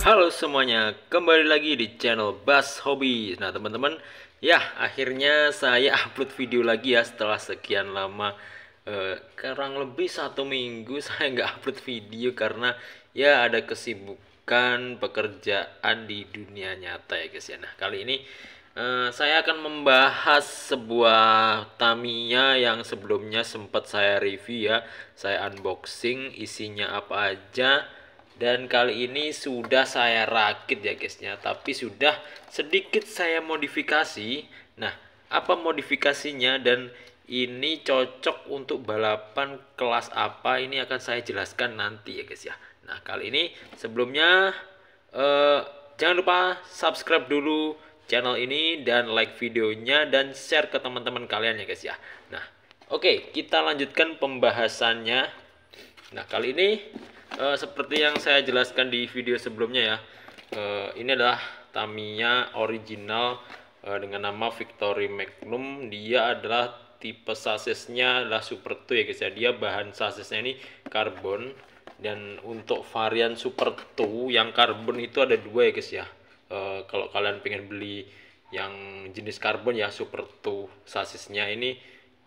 Halo semuanya, kembali lagi di channel Bass hobi Nah, teman-teman, ya akhirnya saya upload video lagi ya setelah sekian lama. Eh, kurang lebih satu minggu saya nggak upload video karena ya ada kesibukan pekerjaan di dunia nyata ya guys ya. Nah, kali ini eh, saya akan membahas sebuah Tamiya yang sebelumnya sempat saya review ya. Saya unboxing isinya apa aja dan kali ini sudah saya rakit ya guysnya tapi sudah sedikit saya modifikasi nah apa modifikasinya dan ini cocok untuk balapan kelas apa ini akan saya jelaskan nanti ya guys ya nah kali ini sebelumnya eh, jangan lupa subscribe dulu channel ini dan like videonya dan share ke teman-teman kalian ya guys ya nah oke okay, kita lanjutkan pembahasannya nah kali ini uh, seperti yang saya jelaskan di video sebelumnya ya uh, ini adalah Tamiya original uh, dengan nama Victory Magnum dia adalah tipe sasisnya adalah Super 2 ya guys ya dia bahan sasisnya ini karbon dan untuk varian Super 2 yang karbon itu ada dua ya guys ya uh, kalau kalian pengen beli yang jenis karbon ya Super 2 sasisnya ini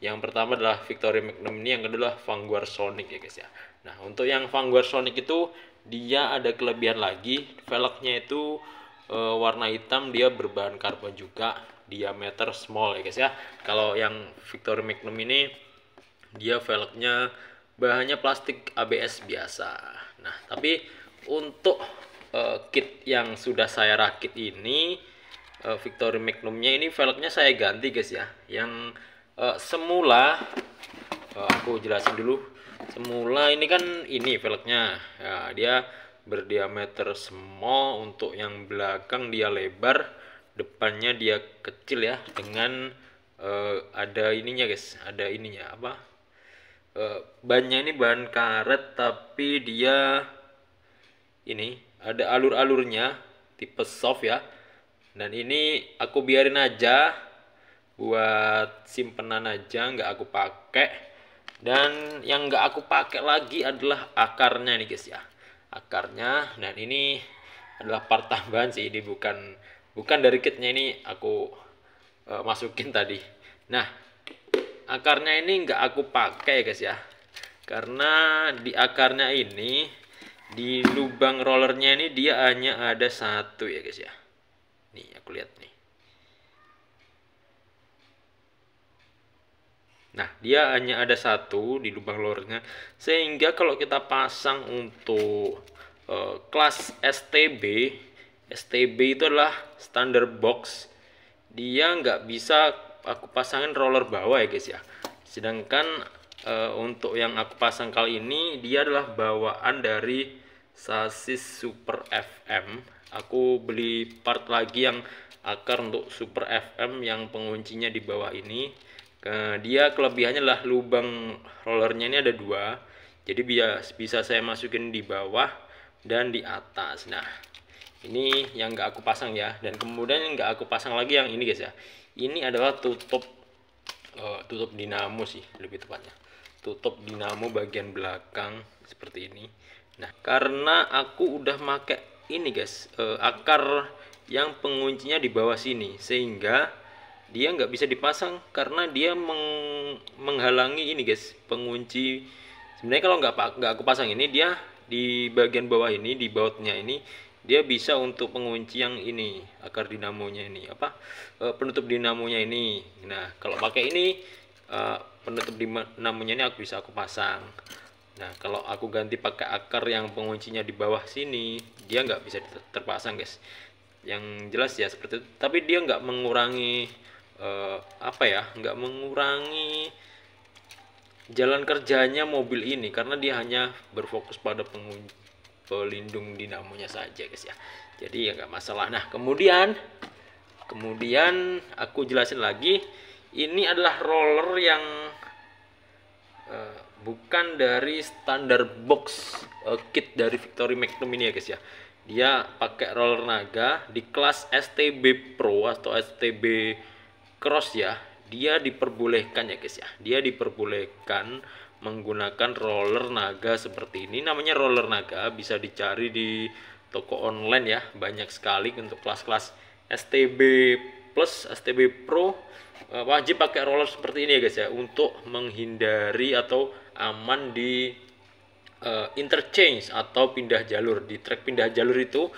yang pertama adalah Victoria Magnum ini, yang kedua adalah Vanguard Sonic ya guys ya. Nah, untuk yang Vanguard Sonic itu dia ada kelebihan lagi, velgnya itu e, warna hitam, dia berbahan karbon juga, diameter small ya guys ya. Kalau yang Victoria Magnum ini dia velgnya bahannya plastik ABS biasa. Nah, tapi untuk e, kit yang sudah saya rakit ini eh, Victory Magnumnya ini velgnya saya ganti guys ya. Yang uh, semula uh, aku jelasin dulu semula ini kan ini velgnya ya, dia berdiameter small untuk yang belakang dia lebar depannya dia kecil ya dengan uh, ada ininya guys ada ininya apa uh, bannya ini bahan karet tapi dia ini ada alur-alurnya tipe soft ya dan ini aku biarin aja buat simpenan aja nggak aku pakai dan yang nggak aku pakai lagi adalah akarnya nih guys ya akarnya dan ini adalah part tambahan sih ini bukan bukan dari kitnya ini aku uh, masukin tadi nah akarnya ini nggak aku pakai guys ya karena di akarnya ini di lubang rollernya ini dia hanya ada satu ya guys ya nih aku lihat nih Nah, dia hanya ada satu di lubang lornya, sehingga kalau kita pasang untuk uh, kelas STB, STB itu adalah standar box, dia nggak bisa aku pasangin roller bawah ya guys ya. Sedangkan uh, untuk yang aku pasang kali ini, dia adalah bawaan dari sasis Super FM. Aku beli part lagi yang akar untuk Super FM yang penguncinya di bawah ini Eh, dia kelebihannya lah lubang rollernya ini ada dua jadi bias, bisa saya masukin di bawah dan di atas nah ini yang nggak aku pasang ya dan kemudian nggak aku pasang lagi yang ini guys ya ini adalah tutup uh, tutup dinamo sih lebih tepatnya tutup dinamo bagian belakang seperti ini nah karena aku udah make ini guys uh, akar yang penguncinya di bawah sini sehingga dia nggak bisa dipasang karena dia meng menghalangi ini guys pengunci sebenarnya kalau nggak nggak aku pasang ini dia di bagian bawah ini di bautnya ini dia bisa untuk pengunci yang ini akar dinamonya ini apa e, penutup dinamonya ini nah kalau pakai ini e, penutup dinamonya ini aku bisa aku pasang nah kalau aku ganti pakai akar yang penguncinya di bawah sini dia nggak bisa terpasang guys yang jelas ya seperti itu tapi dia nggak mengurangi uh, apa ya nggak mengurangi jalan kerjanya mobil ini karena dia hanya berfokus pada pelindung dinamonya saja guys ya jadi ya nggak masalah nah kemudian kemudian aku jelasin lagi ini adalah roller yang uh, bukan dari standar box uh, kit dari Victory Magnum ini ya guys ya dia pakai roller naga di kelas STB Pro atau STB cross ya dia diperbolehkan ya guys ya dia diperbolehkan menggunakan roller naga seperti ini namanya roller naga bisa dicari di toko online ya banyak sekali untuk kelas-kelas STB plus STB Pro eh, wajib pakai roller seperti ini ya guys ya untuk menghindari atau aman di uh, interchange atau pindah jalur di trek pindah jalur itu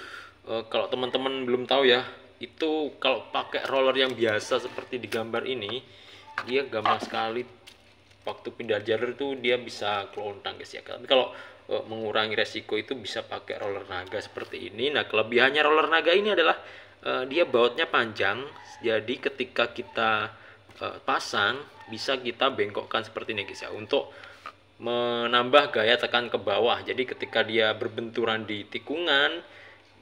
uh, kalau teman-teman belum tahu ya itu kalau pakai roller yang biasa seperti di gambar ini dia gampang sekali waktu pindah jalur itu dia bisa kelontang guys ya tapi kalau uh, mengurangi resiko itu bisa pakai roller naga seperti ini nah kelebihannya roller naga ini adalah uh, dia bautnya panjang jadi ketika kita uh, pasang bisa kita bengkokkan seperti ini guys ya untuk menambah gaya tekan ke bawah jadi ketika dia berbenturan di tikungan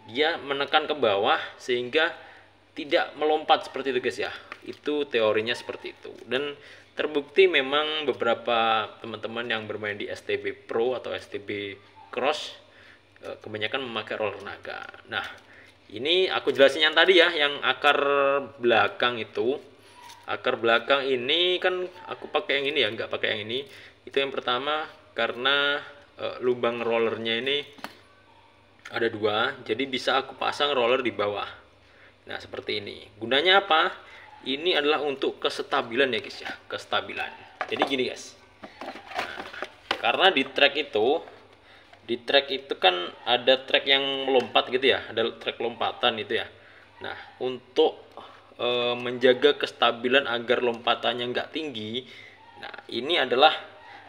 dia menekan ke bawah sehingga tidak melompat seperti itu guys ya itu teorinya seperti itu dan terbukti memang beberapa teman-teman yang bermain di STB Pro atau STB Cross eh, kebanyakan memakai roller naga nah ini aku jelasin yang tadi ya yang akar belakang itu akar belakang ini kan aku pakai yang ini ya nggak pakai yang ini itu yang pertama karena e, lubang rollernya ini ada dua jadi bisa aku pasang roller di bawah nah seperti ini gunanya apa ini adalah untuk kestabilan ya guys ya kestabilan jadi gini guys nah, karena di track itu di track itu kan ada track yang melompat gitu ya ada track lompatan itu ya nah untuk e, menjaga kestabilan agar lompatannya nggak tinggi nah ini adalah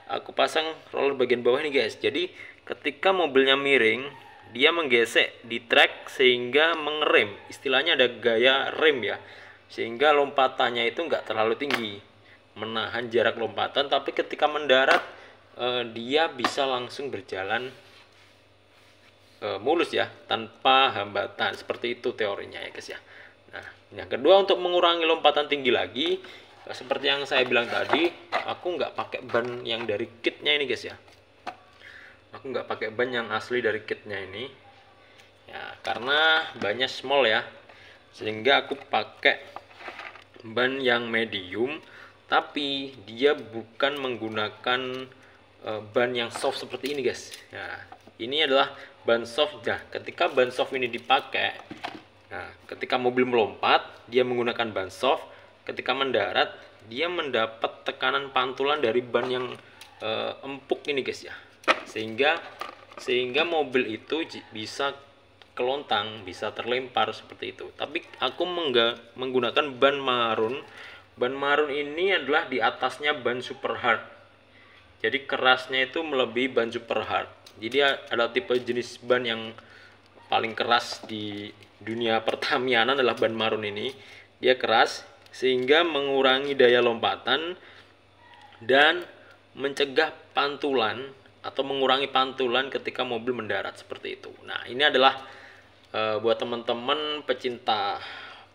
aku pasang roller bagian bawah ini guys jadi ketika mobilnya miring dia menggesek di track sehingga mengerem istilahnya ada gaya rem ya sehingga lompatannya itu nggak terlalu tinggi menahan jarak lompatan tapi ketika mendarat eh, dia bisa langsung berjalan eh, mulus ya tanpa hambatan seperti itu teorinya ya guys ya nah yang kedua untuk mengurangi lompatan tinggi lagi eh, seperti yang saya bilang tadi aku nggak pakai ban yang dari kitnya ini guys ya aku nggak pakai ban yang asli dari kitnya ini ya karena banyak small ya sehingga aku pakai ban yang medium tapi dia bukan menggunakan uh, ban yang soft seperti ini guys ya ini adalah ban soft nah ketika ban soft ini dipakai nah ketika mobil melompat dia menggunakan ban soft ketika mendarat dia mendapat tekanan pantulan dari ban yang uh, empuk ini guys ya sehingga sehingga mobil itu bisa kelontang bisa terlempar seperti itu tapi aku menggunakan ban marun ban marun ini adalah di atasnya ban super hard jadi kerasnya itu melebihi ban super hard jadi ada tipe jenis ban yang paling keras di dunia pertamianan adalah ban marun ini dia keras sehingga mengurangi daya lompatan dan mencegah pantulan atau mengurangi pantulan ketika mobil mendarat seperti itu. Nah, ini adalah e, buat teman-teman pecinta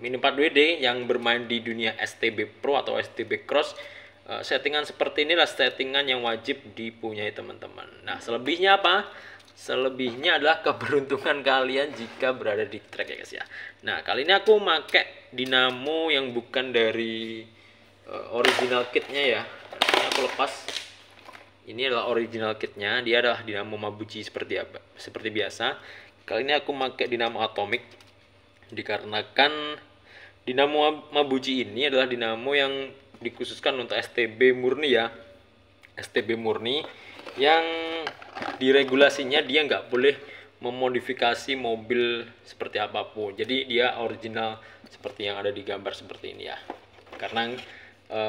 Mini 4WD yang bermain di dunia STB Pro atau STB Cross. E, settingan seperti inilah settingan yang wajib dipunyai teman-teman. Nah, selebihnya apa? Selebihnya adalah keberuntungan kalian jika berada di track ya guys ya. Nah, kali ini aku pakai dinamo yang bukan dari e, original kitnya ya. Ini aku lepas ini adalah original kitnya, dia adalah dinamo Mabuchi seperti apa? Seperti biasa. Kali ini aku pakai dinamo atomic dikarenakan dinamo Mabuchi ini adalah dinamo yang dikhususkan untuk STB murni ya. STB murni yang diregulasinya dia nggak boleh memodifikasi mobil seperti apapun. Jadi dia original seperti yang ada di gambar seperti ini ya. Karena e,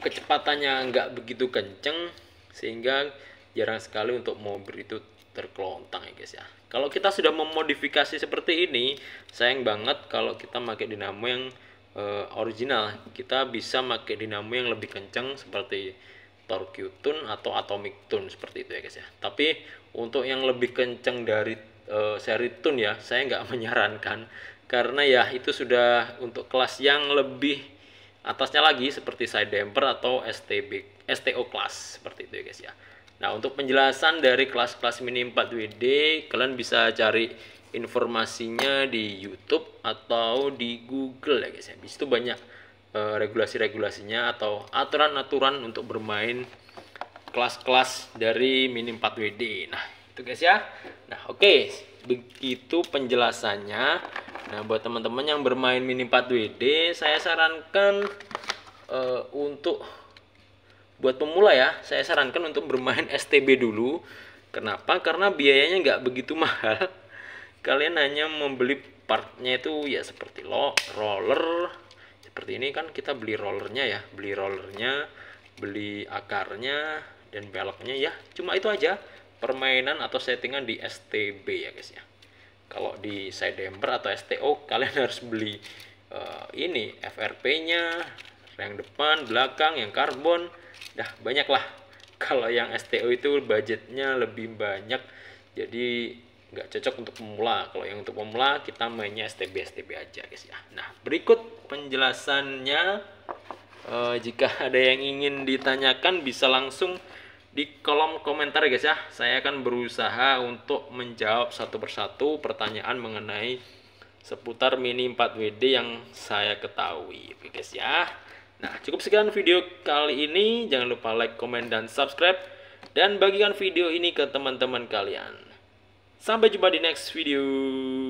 kecepatannya nggak begitu kenceng, sehingga jarang sekali untuk mobil itu terkelontang ya guys ya kalau kita sudah memodifikasi seperti ini sayang banget kalau kita pakai dinamo yang e, original kita bisa pakai dinamo yang lebih kencang seperti Torque Tune atau Atomic Tune seperti itu ya guys ya tapi untuk yang lebih kencang dari e, seri Tune ya saya nggak menyarankan karena ya itu sudah untuk kelas yang lebih atasnya lagi seperti side damper atau STB, STO class seperti itu ya guys ya. Nah, untuk penjelasan dari kelas-kelas mini 4WD, kalian bisa cari informasinya di YouTube atau di Google ya guys ya. Di situ banyak uh, regulasi-regulasinya atau aturan-aturan untuk bermain kelas-kelas dari mini 4WD. Nah, itu guys ya. Nah, oke, okay. begitu penjelasannya. Nah, buat teman-teman yang bermain mini 4WD, saya sarankan uh, untuk buat pemula ya, saya sarankan untuk bermain STB dulu. Kenapa? Karena biayanya nggak begitu mahal. Kalian hanya membeli partnya itu ya seperti lo roller seperti ini kan kita beli rollernya ya, beli rollernya, beli akarnya dan beloknya ya. Cuma itu aja permainan atau settingan di STB ya guys ya kalau di side damper atau STO kalian harus beli uh, ini FRP-nya yang depan belakang yang karbon dah banyak lah kalau yang STO itu budgetnya lebih banyak jadi nggak cocok untuk pemula kalau yang untuk pemula kita mainnya STB STB aja guys ya nah berikut penjelasannya uh, jika ada yang ingin ditanyakan bisa langsung di kolom komentar ya guys ya saya akan berusaha untuk menjawab satu persatu pertanyaan mengenai seputar mini 4WD yang saya ketahui oke guys ya nah cukup sekian video kali ini jangan lupa like komen dan subscribe dan bagikan video ini ke teman-teman kalian sampai jumpa di next video